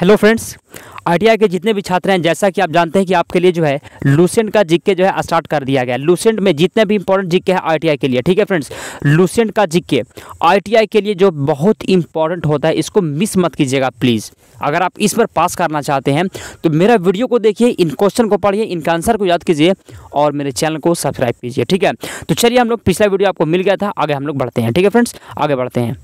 hello friends I के जितने भी छात्र हैं जैसा कि आप जानते हैं कि आपके लिए जो है लूसेंट का जिक्के जो है स्टार्ट कर दिया गया लूसेंट में जितने भी इंपॉर्टेंट जिक्के हैं आई के लिए ठीक है फ्रेंड्स लूसेंट का जिक्के आई के लिए जो बहुत इंपॉर्टेंट होता है इसको मिस मत कीजिएगा प्लीज़ अगर आप इस पर पास करना चाहते हैं तो मेरा वीडियो को देखिए इन क्वेश्चन को पढ़िए इनका आंसर को याद कीजिए और मेरे चैनल को सब्सक्राइब कीजिए ठीक है तो चलिए हम लोग पिछला वीडियो आपको मिल गया था आगे हम लोग बढ़ते हैं ठीक है फ्रेंड्स आगे बढ़ते हैं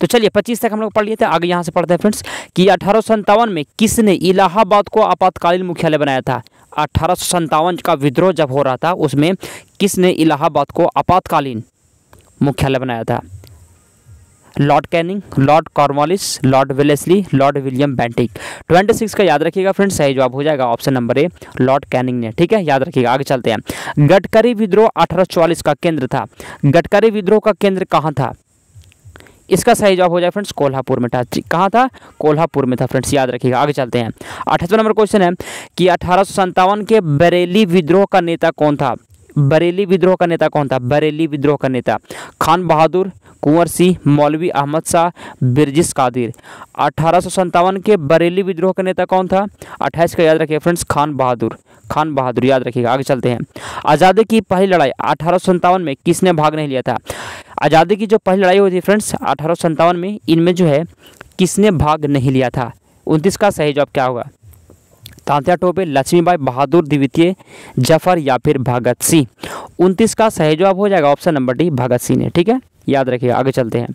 तो चलिए पच्चीस तक हम लोग पढ़ लिए थे आगे यहाँ से पढ़ते हैं फ्रेंड्स कि अठारह में किसने इलाहाबाद को आपातकालीन मुख्यालय बनाया था अठारह का विद्रोह जब हो रहा था उसमें किसने इलाहाबाद को आपातकालीन मुख्यालय बनाया था Lord Canning Lord Cornwallis Lord Wellesley Lord William Bentinck 26 का याद रखिएगा फ्रेंड्स सही जवाब हो जाएगा option number A Lord Canning ने ठीक है याद रखिएगा आगे चलते हैं गडकरी विद्रोह अठारह का केंद्र था गडकरी विद्रोह का केंद्र कहाँ था इसका सही जवाब हो जाए फ्रेंड्स कोल्हापुर में था कहाँ था कोल्हापुर में था फ्रेंड्स याद रखिएगा आगे चलते हैं अठहत्तर नंबर क्वेश्चन है कि अठारह के बरेली विद्रोह का नेता कौन था बरेली विद्रोह का नेता कौन था बरेली विद्रोह का नेता खान बहादुर कुंवर सिंह मौलवी अहमद शाह बिरजिस कादिर अठारह के बरेली विद्रोह का नेता कौन था अट्ठाईस का याद रखिए फ्रेंड्स खान बहादुर खान बहादुर याद रखिएगा आगे चलते हैं आज़ादी की पहली लड़ाई अठारह में किसने भाग नहीं लिया था आज़ादी की जो पहली लड़ाई हुई थी फ्रेंड्स अठारह में इनमें जो है किसने भाग नहीं लिया था उनतीस का सही जवाब क्या होगा तांत्या टोपे लक्ष्मीबाई बहादुर द्वितीय जफर या फिर भगत सिंह उनतीस का सही जवाब हो जाएगा option number D Bhagat Singh ने ठीक है याद रखिएगा आगे चलते हैं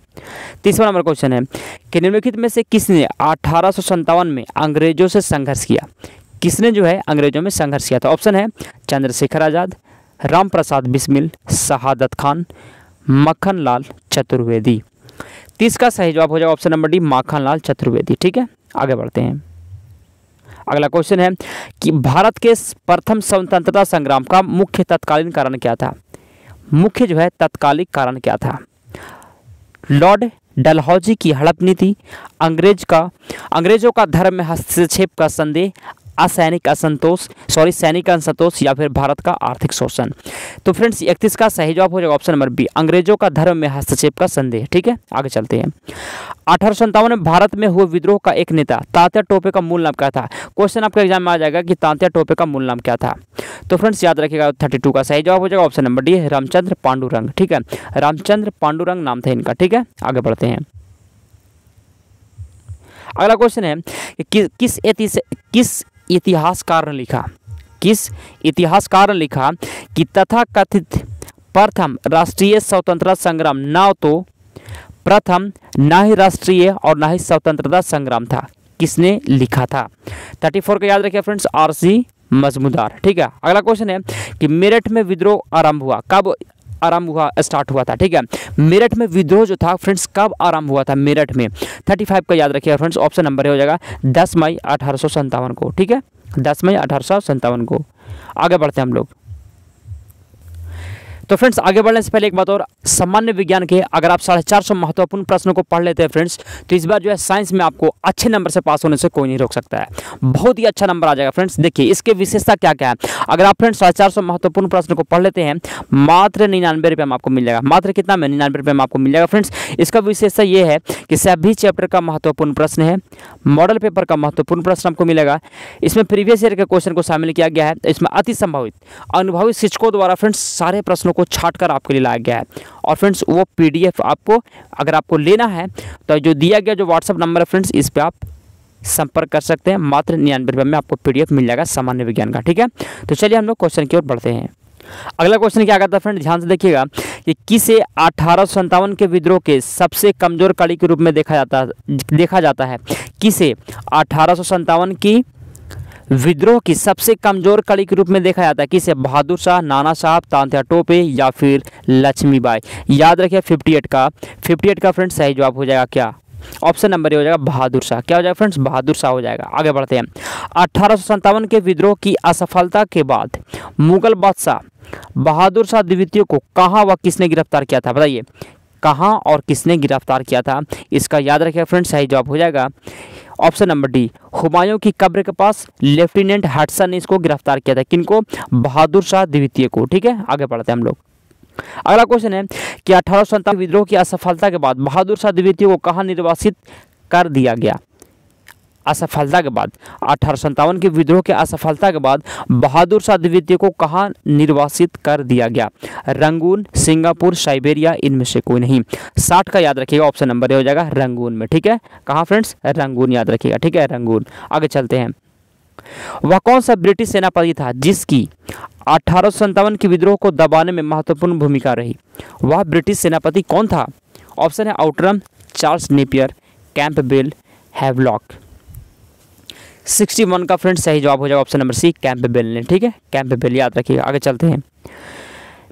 तीसरा नंबर क्वेश्चन है कि निम्नलिखित में से किसने अठारह में अंग्रेजों से संघर्ष किया किसने जो है अंग्रेजों में संघर्ष किया था ऑप्शन है चंद्रशेखर आज़ाद राम प्रसाद बिस्मिल शहादत खान मक्खन लाल चतुर्वेदी तीस का सही जवाब हो जाएगा option number D Makhan Lal Chaturvedi ठीक है आगे बढ़ते हैं अगला क्वेश्चन है कि भारत के प्रथम स्वतंत्रता संग्राम का मुख्य तत्कालीन कारण क्या था मुख्य जो है तत्कालिक कारण क्या था लॉर्ड डलहौजी की हड़प नीति अंग्रेज का अंग्रेजों का धर्म हस्तक्षेप का संदेह असैनिक असंतोष सॉरी सैनिक असंतोष या फिर भारत का आर्थिक शोषण तो फ्रेंड्स इकतीस का सही जवाब हो जाएगा ऑप्शन नंबर बी अंग्रेजों का धर्म में हस्तक्षेप का संदेह ठीक है आगे चलते हैं अठारह में भारत में हुए विद्रोह का एक नेता तात्या टोपे का मूल नाम क्या था क्वेश्चन आपके एग्जाम में आ जाएगा कि तात्या टोपे का मूल नाम क्या था तो फ्रेंड्स याद रखिएगा थर्टी का सही जवाब हो जाएगा option number D Ramchandra Pandurang ठीक है रामचंद्र पांडुरंग नाम था इनका ठीक है आगे बढ़ते हैं अगला क्वेश्चन है कि किस एतिस, किस इतिहासकार ने लिखा किस इतिहासकार ने लिखा कि तथा कथित प्रथम राष्ट्रीय स्वतंत्रता संग्राम ना तो प्रथम ना ही राष्ट्रीय और ना ही स्वतंत्रता संग्राम था किसने लिखा था थर्टी फोर का याद रखिए फ्रेंड्स आरसी मजमूदार ठीक है अगला क्वेश्चन है कि मेरठ में विद्रोह आरंभ हुआ कब आरंभ हुआ स्टार्ट हुआ था ठीक है मेरठ में विद्रोह जो था फ्रेंड्स कब आरंभ हुआ था मेरठ में थर्टी फाइव का याद रखिए फ्रेंड्स ऑप्शन नंबर हो जाएगा दस मई अठारह को ठीक है दस मई अठारह को आगे बढ़ते हैं हम लोग तो फ्रेंड्स आगे बढ़ने से पहले एक बात और सामान्य विज्ञान के अगर आप साढ़े चार सौ महत्वपूर्ण प्रश्नों को पढ़ लेते हैं फ्रेंड्स तो इस बार जो है साइंस में आपको अच्छे नंबर से पास होने से कोई नहीं रोक सकता है बहुत ही अच्छा नंबर आ जाएगा फ्रेंड्स देखिए इसकी विशेषता क्या क्या है अगर आप फ्रेंड्स साढ़े चार सौ महत्वपूर्ण प्रश्न को पढ़ लेते हैं मात्र निन्यानवे रुपये में आपको मिल जाएगा मात्र कितना में निन्यानवे रुपये में आपको मिल जाएगा फ्रेंड्स इसका विशेषता यह है कि सभी चैप्टर का महत्वपूर्ण प्रश्न है मॉडल पेपर का महत्वपूर्ण प्रश्न आपको मिलेगा इसमें प्रीवियस ईयर के क्वेश्चन को शामिल किया गया है इसमें अति संभावित अनुभवी शिक्षकों द्वारा फ्रेंड्स सारे प्रश्नों को छाट कर आपके लिए लाया गया है और फ्रेंड्स वो पीडीएफ आपको अगर आपको लेना है तो जो दिया गया जो व्हाट्सअप नंबर है फ्रेंड्स इस पर आप संपर्क कर सकते हैं मात्र निन्यानवे रुपये में आपको पीडीएफ मिल जाएगा सामान्य विज्ञान का ठीक है तो चलिए हम लोग क्वेश्चन की ओर बढ़ते हैं अगला क्वेश्चन क्या करता है फ्रेंड ध्यान से देखिएगा कि किसे अठारह के विद्रोह के सबसे कमजोर कड़ी के रूप में देखा जाता देखा जाता है किसे अठारह की विद्रोह की सबसे कमजोर कड़ी के रूप में देखा जाता है किसे बहादुर शाह नाना साहब तांत्या टोपे या फिर लक्ष्मीबाई याद रखिए 58 का 58 का फ्रेंड सही जवाब हो जाएगा क्या ऑप्शन नंबर ये हो जाएगा बहादुर शाह क्या हो जाएगा फ्रेंड्स बहादुर शाह हो जाएगा आगे बढ़ते हैं अठारह के विद्रोह की असफलता के बाद मुगल बादशाह बहादुर शाह द्वितीय को कहाँ व किसने गिरफ्तार किया था बताइए कहाँ और किसने गिरफ्तार किया था इसका याद रखिए फ्रेंड्स सही जवाब हो जाएगा ऑप्शन नंबर डी हुमायूं की कब्र के पास लेफ्टिनेंट हटसन ने इसको गिरफ्तार किया था किनको बहादुर शाह द्वितीय को ठीक है आगे पढ़ते हैं हम लोग अगला क्वेश्चन है कि अठारह विद्रोह की असफलता के बाद बहादुर शाह द्वितीय को कहाँ निर्वासित कर दिया गया असफलता के बाद अठारह सौ के विद्रोह के असफलता के बाद बहादुर शाह द्वितीय को कहाँ निर्वासित कर दिया गया रंगून सिंगापुर साइबेरिया इनमें से कोई नहीं साठ का याद रखिएगा ऑप्शन नंबर ए हो जाएगा रंगून में ठीक है कहाँ फ्रेंड्स रंगून याद रखिएगा ठीक है रंगून आगे चलते हैं वह कौन सा ब्रिटिश सेनापति था जिसकी अठारह के विद्रोह को दबाने में महत्वपूर्ण भूमिका रही वह ब्रिटिश सेनापति कौन था ऑप्शन है Outram Charles Napier Campbell Havelock sixty one का फ्रेंड सही जवाब हो जाएगा option number C Campbell ने ठीक है कैंप बेल याद रखिएगा आगे चलते हैं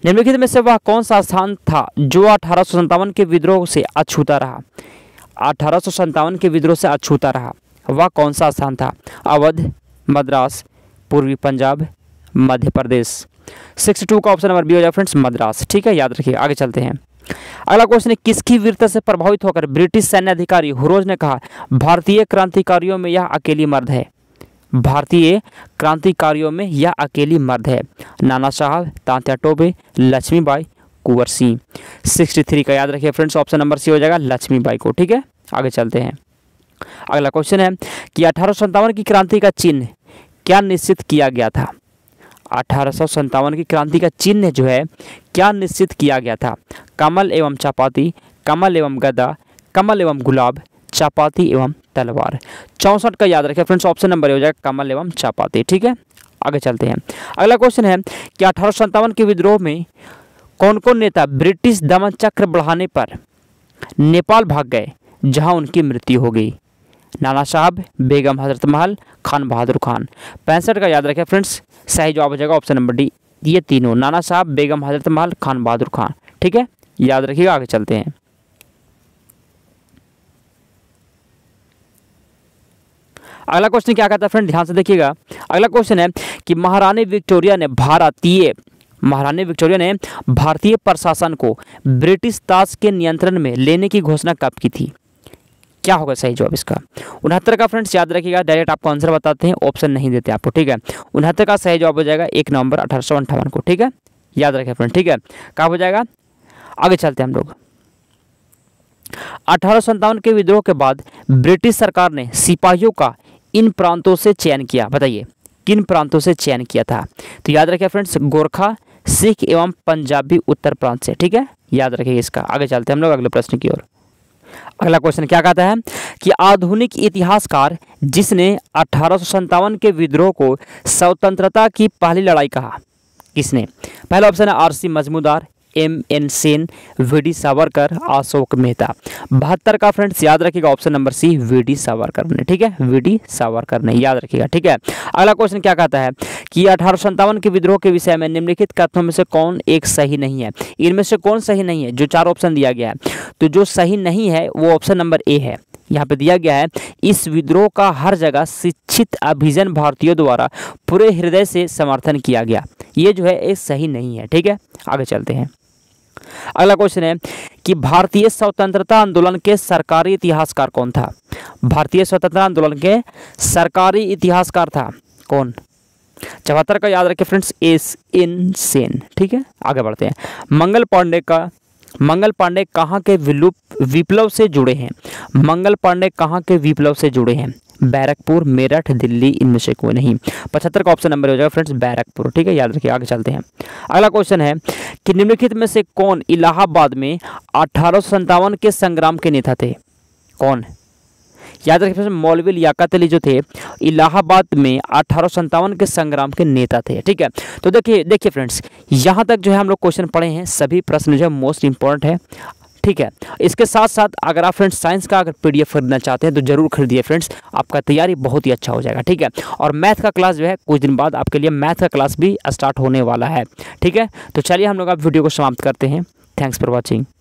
निम्नलिखित में से वह कौन सा स्थान था जो अठारह के विद्रोह से अछूता रहा अठारह के विद्रोह से अछूता रहा वह कौन सा स्थान था अवध मद्रास पूर्वी पंजाब मध्य प्रदेश सिक्सटी टू का ऑप्शन नंबर बी हो जाए फ्रेंड्स मद्रास ठीक है याद रखिए आगे चलते हैं अगला क्वेश्चन है किसकी वीरता से प्रभावित होकर ब्रिटिश सैन्य अधिकारी हुरोज ने कहा भारतीय क्रांतिकारियों में यह अकेली मर्द है भारतीय क्रांतिकारियों में यह अकेली मर्द है नाना साहब तांत्या टोबे लक्ष्मीबाई कुंवर सिंह सिक्सटी थ्री का याद रखिए फ्रेंड्स ऑप्शन नंबर सी हो जाएगा लक्ष्मीबाई को ठीक है आगे चलते हैं अगला क्वेश्चन है कि अठारह की क्रांति का चिन्ह क्या निश्चित किया गया था अठारह की क्रांति का चिन्ह जो है क्या निश्चित किया गया था कमल एवं चापाती कमल एवं गदा कमल एवं गुलाब चापाती एवं तलवार चौंसठ का याद रखें फ्रेंड्स ऑप्शन नंबर हो जाएगा कमल एवं चापाती ठीक है आगे चलते हैं अगला क्वेश्चन है कि अठारह के विद्रोह में कौन कौन नेता ब्रिटिश दमन चक्र बढ़ाने पर नेपाल भाग गए जहां उनकी मृत्यु हो गई नाना साहब बेगम हजरत महल खान बहादुर खान पैंसठ का याद रखें फ्रेंड्स सही जवाब हो जाएगा ऑप्शन नंबर डी ये तीनों नाना साहब बेगम हजरत महल खान बहादुर खान ठीक है याद रखिएगा आगे चलते हैं अगला क्वेश्चन क्या कहता है फ्रेंड ध्यान से देखिएगा अगला क्वेश्चन है कि महारानी विक्टोरिया ने भारतीय महारानी विक्टोरिया ने भारतीय प्रशासन को ब्रिटिश ताज के नियंत्रण में लेने की घोषणा कब की थी क्या होगा सही जवाब इसका उनहत्तर का फ्रेंड्स याद रखिएगा डायरेक्ट आपको आंसर बताते हैं ऑप्शन नहीं देते आपको ठीक है उनहत्तर का सही जवाब हो जाएगा एक नवंबर अठारह को ठीक है याद रखें फ्रेंड ठीक है कहा हो जाएगा आगे चलते हैं हम लोग अठारह के विद्रोह के बाद ब्रिटिश सरकार ने सिपाहियों का इन प्रांतों से चयन किया बताइए किन प्रांतों से चयन किया था तो याद रखिए फ्रेंड्स गोरखा सिख एवं पंजाबी उत्तर प्रांत से ठीक है याद रखिए इसका आगे चलते हैं हम लोग अगले प्रश्न की ओर अगला क्वेश्चन क्या कहता है कि आधुनिक इतिहासकार जिसने अठारह के विद्रोह को स्वतंत्रता की पहली लड़ाई कहा किसने पहला ऑप्शन है R C Majumdar M N Sen V D Savarkar Ashok Mehta बहत्तर का फ्रेंड्स याद रखिएगा option number C V D Savarkar ने ठीक है वी डी सावरकर ने याद रखिएगा ठीक है अगला क्वेश्चन क्या कहता है कि अठारह के विद्रोह के विषय में निम्नलिखित कथनों में से कौन एक सही नहीं है इनमें से कौन सही नहीं है जो चार ऑप्शन दिया गया है तो जो सही नहीं है वो ऑप्शन नंबर ए है यहाँ पे दिया गया है इस विद्रोह का हर जगह शिक्षित अभिजन भारतीयों द्वारा पूरे हृदय से समर्थन किया गया ये जो है ये सही नहीं है ठीक है आगे चलते हैं अगला क्वेश्चन है कि भारतीय स्वतंत्रता आंदोलन के सरकारी इतिहासकार कौन था भारतीय स्वतंत्रता आंदोलन के सरकारी इतिहासकार था कौन चौहत्तर का याद रखे फ्रेंड्स एस इन सेन ठीक है आगे बढ़ते हैं मंगल पांडे का मंगल पांडे कहाँ के विलुप विप्लव से जुड़े हैं मंगल पांडे कहाँ के विप्लव से जुड़े हैं बैरकपुर मेरठ दिल्ली इनमें से कोई नहीं पचहत्तर का ऑप्शन नंबर हो जाएगा फ्रेंड्स बैरकपुर ठीक है याद रखिए आगे चलते हैं अगला क्वेश्चन है कि निम्नलिखित में से कौन इलाहाबाद में अठारह के संग्राम के नेता थे कौन याद रखिए मौलवी लियाकत अली जो थे इलाहाबाद में अठारह के संग्राम के नेता थे ठीक है तो देखिए देखिए फ्रेंड्स यहाँ तक जो है हम लोग क्वेश्चन पढ़े हैं सभी प्रश्न जो है मोस्ट इंपॉर्टेंट है ठीक है इसके साथ साथ अगर आप फ्रेंड्स साइंस का अगर पी खरीदना चाहते हैं तो ज़रूर खरीदिए फ्रेंड्स आपका तैयारी बहुत ही अच्छा हो जाएगा ठीक है और मैथ का क्लास जो है कुछ दिन बाद आपके लिए मैथ का क्लास भी स्टार्ट होने वाला है ठीक है तो चलिए हम लोग आप वीडियो को समाप्त करते हैं थैंक्स फॉर वॉचिंग